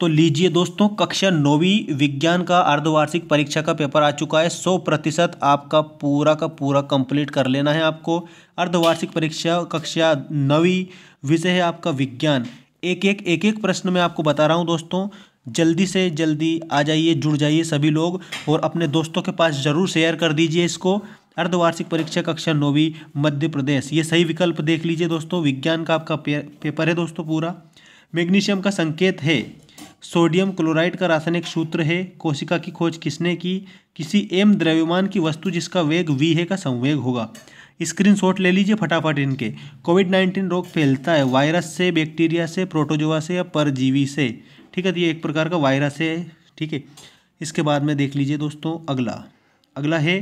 तो लीजिए दोस्तों कक्षा नौवीं विज्ञान का अर्धवार्षिक परीक्षा का पेपर आ चुका है सौ प्रतिशत आपका पूरा का पूरा कंप्लीट कर लेना है आपको अर्धवार्षिक परीक्षा कक्षा नौवीं विषय है आपका विज्ञान एक एक एक एक प्रश्न मैं आपको बता रहा हूँ दोस्तों जल्दी से जल्दी आ जाइए जुड़ जाइए सभी लोग और अपने दोस्तों के पास ज़रूर शेयर कर दीजिए इसको अर्धवार्षिक परीक्षा कक्षा नौवीं मध्य प्रदेश ये सही विकल्प देख लीजिए दोस्तों विज्ञान का आपका पेपर है दोस्तों पूरा मैग्नीशियम का संकेत है सोडियम क्लोराइड का रासायनिक सूत्र है कोशिका की खोज किसने की किसी एम द्रव्यमान की वस्तु जिसका वेग वी है का संवेग होगा स्क्रीनशॉट ले लीजिए फटाफट इनके कोविड नाइन्टीन रोग फैलता है वायरस से बैक्टीरिया से प्रोटोजोआ से या परजीवी से ठीक है तो ये एक प्रकार का वायरस है ठीक है इसके बाद में देख लीजिए दोस्तों अगला अगला है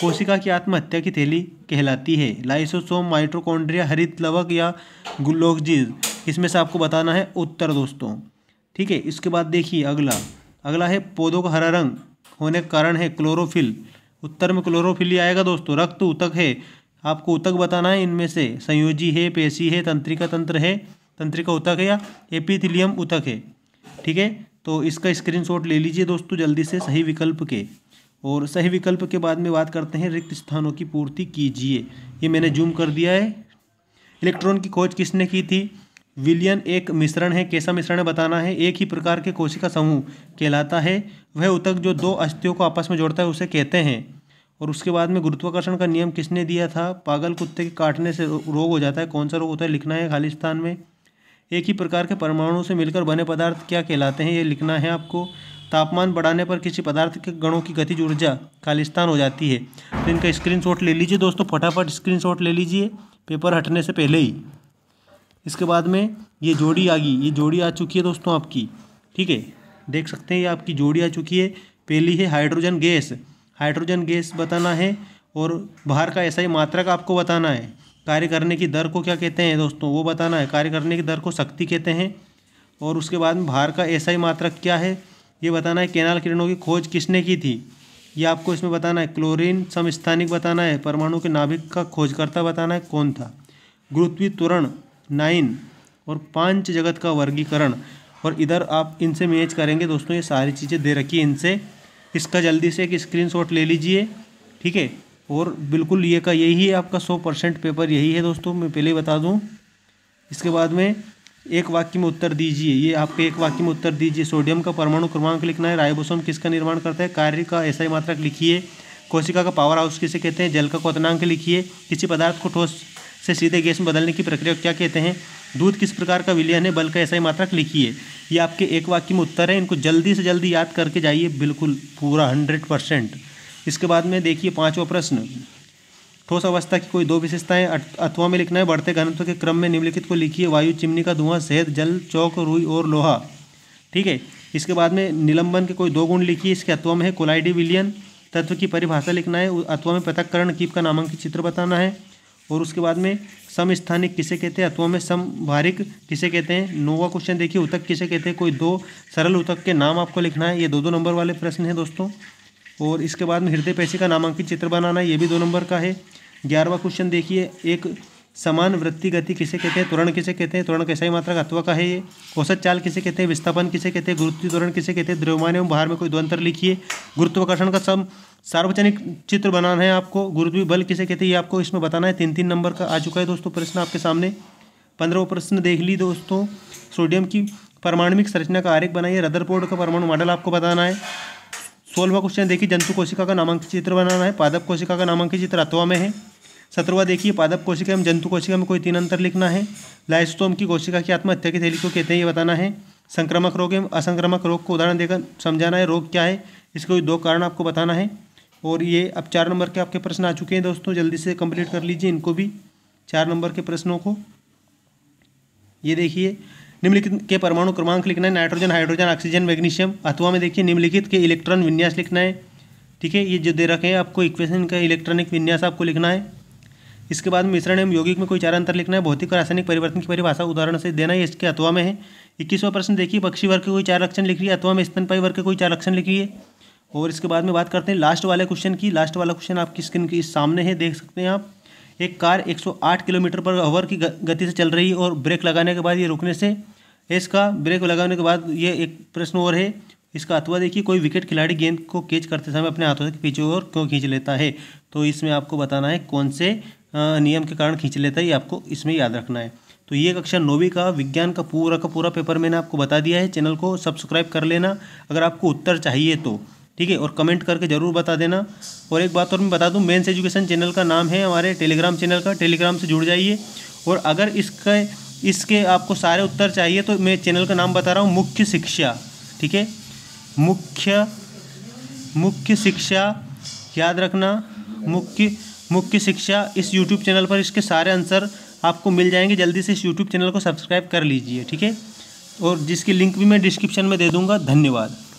कोशिका की आत्महत्या की थैली कहलाती है लाइसोसोम माइट्रोकॉन्ड्रिया हरित लवक या ग्लूकोजिज इसमें से आपको बताना है उत्तर दोस्तों ठीक है इसके बाद देखिए अगला अगला है पौधों का हरा रंग होने का कारण है क्लोरोफिल उत्तर में क्लोरोफिल ही आएगा दोस्तों रक्त उतक है आपको उतक बताना है इनमें से संयोजी है पेशी है तंत्रिका तंत्र है तंत्रिका उतक है या एपिथिलियम उतक है ठीक है तो इसका स्क्रीनशॉट ले लीजिए दोस्तों जल्दी से सही विकल्प के और सही विकल्प के बाद में बात करते हैं रिक्त स्थानों की पूर्ति कीजिए ये मैंने जूम कर दिया है इलेक्ट्रॉन की खोज किसने की थी विलियन एक मिश्रण है कैसा मिश्रण है बताना है एक ही प्रकार के कोशिका समूह कहलाता है वह उतक जो दो अस्थियों को आपस में जोड़ता है उसे कहते हैं और उसके बाद में गुरुत्वाकर्षण का नियम किसने दिया था पागल कुत्ते के काटने से रोग हो जाता है कौन सा रोग होता है लिखना है खालिस्तान में एक ही प्रकार के परमाणु से मिलकर बने पदार्थ क्या कहलाते हैं ये लिखना है आपको तापमान बढ़ाने पर किसी पदार्थ के गणों की गतिज ऊर्जा खालिस्तान हो जाती है तो इनका स्क्रीनशॉट ले लीजिए दोस्तों फटाफट स्क्रीनशॉट ले लीजिए पेपर हटने से पहले ही इसके बाद में ये जोड़ी आ गई ये जोड़ी आ चुकी है दोस्तों आपकी ठीक है देख सकते हैं ये आपकी जोड़ी आ चुकी है पहली है हाइड्रोजन गैस हाइड्रोजन गैस बताना है और बाहर का ऐसा ही मात्रा का आपको बताना है कार्य करने की दर को क्या कहते हैं दोस्तों वो बताना है कार्य करने की दर को शक्ति कहते हैं और उसके बाद में बाहर का ऐसा ही मात्रक क्या है ये बताना है केनाल किरणों की खोज किसने की थी ये आपको इसमें बताना है क्लोरीन समस्थानिक बताना है परमाणु के नाभिक का खोजकर्ता बताना है कौन था गुरुत्वीय त्वरण नाइन और पांच जगत का वर्गीकरण और इधर आप इनसे मैच करेंगे दोस्तों ये सारी चीज़ें दे रखी है इनसे इसका जल्दी से एक स्क्रीनशॉट ले लीजिए ठीक है और बिल्कुल ये का यही है आपका सौ परसेंट पेपर यही है दोस्तों मैं पहले ही बता दूँ इसके बाद में एक वाक्य में उत्तर दीजिए ये आपके एक वाक्य में उत्तर दीजिए सोडियम का परमाणु क्रमांक लिखना है रायबोसोम किसका निर्माण करता है कार्य का ऐसा ही मात्रा लिखिए कोशिका का पावर हाउस किसे कहते हैं जल का क्वतनांक लिखिए किसी पदार्थ को ठोस से सीधे गैस में बदलने की प्रक्रिया क्या कहते हैं दूध किस प्रकार का विलयन है बल का ऐसा ही मात्रक लिखिए ये आपके एक वाक्य में उत्तर है इनको जल्दी से जल्दी याद करके जाइए बिल्कुल पूरा हंड्रेड परसेंट इसके बाद में देखिए पाँचवा प्रश्न ठोस अवस्था की कोई दो विशेषताएं अथवा में लिखना है बढ़ते घनत्व के क्रम में निम्नलिखित को लिखिए वायु चिमनी का धुआं शहद जल चौक रुई और लोहा ठीक है इसके बाद में निलंबन के कोई दो गुण लिखिए इसके अथवा में है कोलाइडी विलियन तत्व की परिभाषा लिखना है अथवा में पृथककरण कीप का नामांकित चित्र बताना है और उसके बाद में समस्थानिक किसे कहते हैं अथवा में समभारिक किसे कहते हैं नोवा क्वेश्चन देखिए उतक किसे कहते हैं कोई दो सरल उतक के नाम आपको लिखना है ये दो दो नंबर वाले प्रश्न हैं दोस्तों और इसके बाद में हृदय पैसे का नामांकित चित्र बनाना ये भी दो नंबर का है ग्यारहवा क्वेश्चन देखिए एक समान वृत्ति गति किसे कहते हैं त्वरण किसे कहते हैं त्वरण कैसा ही मात्रा का अथवा का है ये औसत चाल किसे कहते हैं विस्थापन किसे कहते हैं गुरुत्व त्वरण किसे कहते हैं द्रव्यमान एवं बाहर में कोई द्वंतर लिखिए गुरुत्वाकर्षण का सब सार्वजनिक चित्र बनाना है आपको गुरुत्वी बल किसे कहते हैं ये आपको इसमें बताना है तीन तीन नंबर का आ चुका है दोस्तों प्रश्न आपके सामने पंद्रह प्रश्न देख ली दोस्तों सोडियम की परमाणुमिक संरचना का आरेख बनाइए रदरपोर्ड का परमाणु मॉडल आपको बताना है सोलवा क्वेश्चन देखिए जंतु कोशिका का नामांकित चित्र बनाना है पादप कोशिका का नामांकित चित्र अथवा में है सत्रवा देखिए पादप कोशिका एवं जंतु कोशिका में कोई तीन अंतर लिखना है लाइस्टोम की कोशिका की आत्महत्या की थैली को कहते हैं ये बताना है संक्रमक रोग एवं असंक्रामक रोग को उदाहरण देकर समझाना है रोग क्या है इसके दो कारण आपको बताना है और ये अब चार नंबर के आपके प्रश्न आ चुके हैं दोस्तों जल्दी से कंप्लीट कर लीजिए इनको भी चार नंबर के प्रश्नों को ये देखिए निम्नलिखित के परमाणु क्रमांक लिखना है नाइट्रोजन हाइड्रोजन ऑक्सीजन मैग्नीशियम अथवा में देखिए निम्नलिखित के इलेक्ट्रॉन विन्यास लिखना है ठीक है ये जो दे रखे हैं आपको इक्वेशन का इलेक्ट्रॉनिक विन्यास आपको लिखना है इसके बाद मिश्रण एवं यौगिक में कोई चार अंतर लिखना है भौतिक और रासायनिक परिवर्तन की परिभाषा उदाहरण से देना है इसके अथवा में है इक्कीसवा प्रश्न देखिए पक्षी वर्ग के कोई चार लक्षण लिखिए अथवा में स्तनपाई वर्ग के कोई चार लक्षण लिखिए और इसके बाद में बात करते हैं लास्ट वाले क्वेश्चन की लास्ट वाला क्वेश्चन आपकी स्क्रीन के सामने है देख सकते हैं आप एक कार 108 किलोमीटर पर आवर की गति से चल रही है और ब्रेक लगाने के बाद ये रुकने से इसका ब्रेक लगाने के बाद ये एक प्रश्न और है इसका अथवा देखिए कोई विकेट खिलाड़ी गेंद को कैच करते समय अपने हाथों से पीछे और क्यों खींच लेता है तो इसमें आपको बताना है कौन से नियम के कारण खींच लेता है ये आपको इसमें याद रखना है तो ये कक्षा नौवीं का विज्ञान का पूरा का पूरा पेपर मैंने आपको बता दिया है चैनल को सब्सक्राइब कर लेना अगर आपको उत्तर चाहिए तो ठीक है और कमेंट करके ज़रूर बता देना और एक बात और मैं बता दूं मेन्स एजुकेशन चैनल का नाम है हमारे टेलीग्राम चैनल का टेलीग्राम से जुड़ जाइए और अगर इसका इसके आपको सारे उत्तर चाहिए तो मैं चैनल का नाम बता रहा हूँ मुख्य शिक्षा ठीक है मुख्य मुख्य शिक्षा याद रखना मुख्य मुख्य शिक्षा इस यूट्यूब चैनल पर इसके सारे आंसर आपको मिल जाएंगे जल्दी से इस यूट्यूब चैनल को सब्सक्राइब कर लीजिए ठीक है और जिसकी लिंक भी मैं डिस्क्रिप्शन में दे दूँगा धन्यवाद